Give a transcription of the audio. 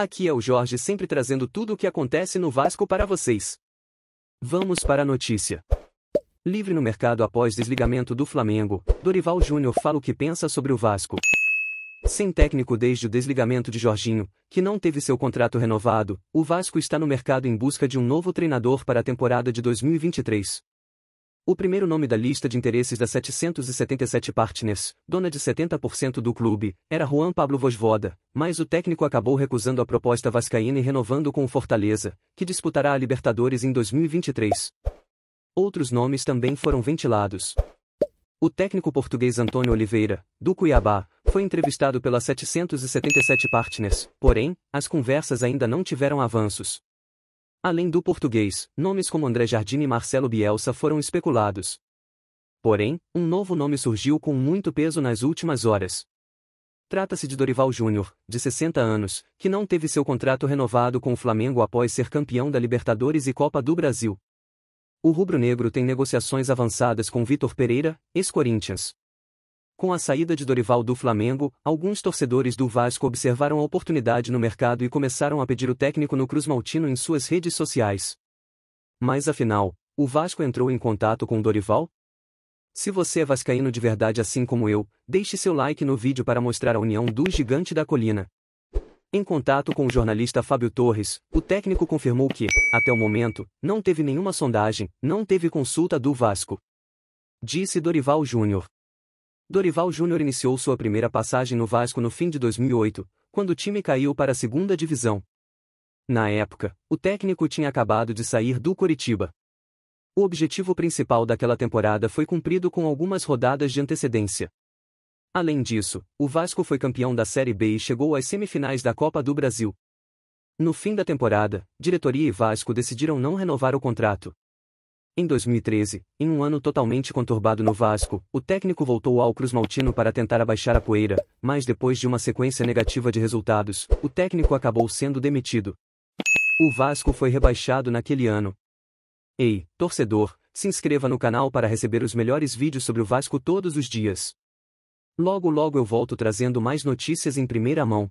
Aqui é o Jorge sempre trazendo tudo o que acontece no Vasco para vocês. Vamos para a notícia. Livre no mercado após desligamento do Flamengo, Dorival Júnior fala o que pensa sobre o Vasco. Sem técnico desde o desligamento de Jorginho, que não teve seu contrato renovado, o Vasco está no mercado em busca de um novo treinador para a temporada de 2023. O primeiro nome da lista de interesses das 777 partners, dona de 70% do clube, era Juan Pablo Vosvoda, mas o técnico acabou recusando a proposta vascaína e renovando com o Fortaleza, que disputará a Libertadores em 2023. Outros nomes também foram ventilados. O técnico português Antônio Oliveira, do Cuiabá, foi entrevistado pela 777 Partners, porém, as conversas ainda não tiveram avanços. Além do português, nomes como André Jardim e Marcelo Bielsa foram especulados. Porém, um novo nome surgiu com muito peso nas últimas horas. Trata-se de Dorival Júnior, de 60 anos, que não teve seu contrato renovado com o Flamengo após ser campeão da Libertadores e Copa do Brasil. O rubro-negro tem negociações avançadas com Vitor Pereira, ex-Corinthians. Com a saída de Dorival do Flamengo, alguns torcedores do Vasco observaram a oportunidade no mercado e começaram a pedir o técnico no Cruz Maltino em suas redes sociais. Mas afinal, o Vasco entrou em contato com Dorival? Se você é vascaíno de verdade assim como eu, deixe seu like no vídeo para mostrar a união do gigante da colina. Em contato com o jornalista Fábio Torres, o técnico confirmou que, até o momento, não teve nenhuma sondagem, não teve consulta do Vasco. Disse Dorival Júnior. Dorival Júnior iniciou sua primeira passagem no Vasco no fim de 2008, quando o time caiu para a segunda divisão. Na época, o técnico tinha acabado de sair do Coritiba. O objetivo principal daquela temporada foi cumprido com algumas rodadas de antecedência. Além disso, o Vasco foi campeão da Série B e chegou às semifinais da Copa do Brasil. No fim da temporada, diretoria e Vasco decidiram não renovar o contrato, em 2013, em um ano totalmente conturbado no Vasco, o técnico voltou ao Cruz Maltino para tentar abaixar a poeira, mas depois de uma sequência negativa de resultados, o técnico acabou sendo demitido. O Vasco foi rebaixado naquele ano. Ei, torcedor, se inscreva no canal para receber os melhores vídeos sobre o Vasco todos os dias. Logo logo eu volto trazendo mais notícias em primeira mão.